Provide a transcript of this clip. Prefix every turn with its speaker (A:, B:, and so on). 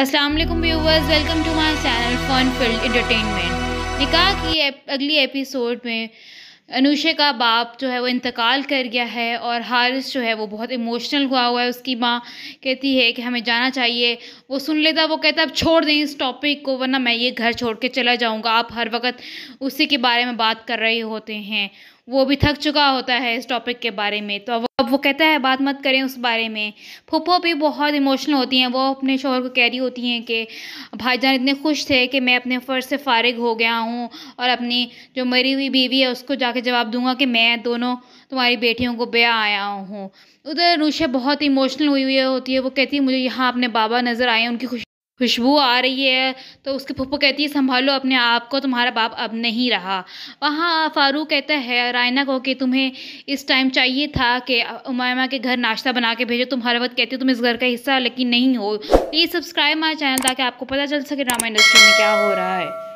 A: अस्सलाम वालेकुम viewers welcome to my channel fun field entertainment निकाह की अगली एपिसोड में अनुषे का बाप जो है वो इंतकाल कर गया है और हारिस जो है वो बहुत इमोशनल हुआ हुआ है उसकी माँ कहती है कि हमें जाना चाहिए वो सुन लेता वो कहता अब छोड़ दें इस टॉपिक को वरना मैं ये घर छोड़ के चला जाऊँगा आप हर वक्त उसी के बारे में बात कर रहे होते हैं वो भी थक चुका होता है इस टॉपिक के बारे में तो अब वो कहता है बात मत करें उस बारे में फूफो भी बहुत इमोशनल होती हैं वो अपने शोहर को कह रही होती हैं कि भाईजान इतने खुश थे कि मैं अपने फ़र्ज से फारिग हो गया हूँ और अपनी जो मरी हुई बीवी है उसको जाके जवाब दूंगा कि मैं दोनों तुम्हारी बेटियों को ब्याह आया हूँ उधर रूशे बहुत इमोशनल हुई हुई होती है वो कहती है मुझे यहाँ अपने बाबा नज़र आए उनकी खुशी खुशबू आ रही है तो उसकी फुप्पो कहती है संभालो अपने आप को तुम्हारा बाप अब नहीं रहा वहाँ फारूक कहता है रायना को कि तुम्हें इस टाइम चाहिए था कि उमायमा के घर नाश्ता बना के भेजो तुम हर वक्त कहती हो तुम इस घर का हिस्सा लेकिन नहीं हो प्लीज़ सब्सक्राइब माई चैनल ताकि आपको पता चल सके ड्रामा इंडस्ट्री में क्या हो रहा है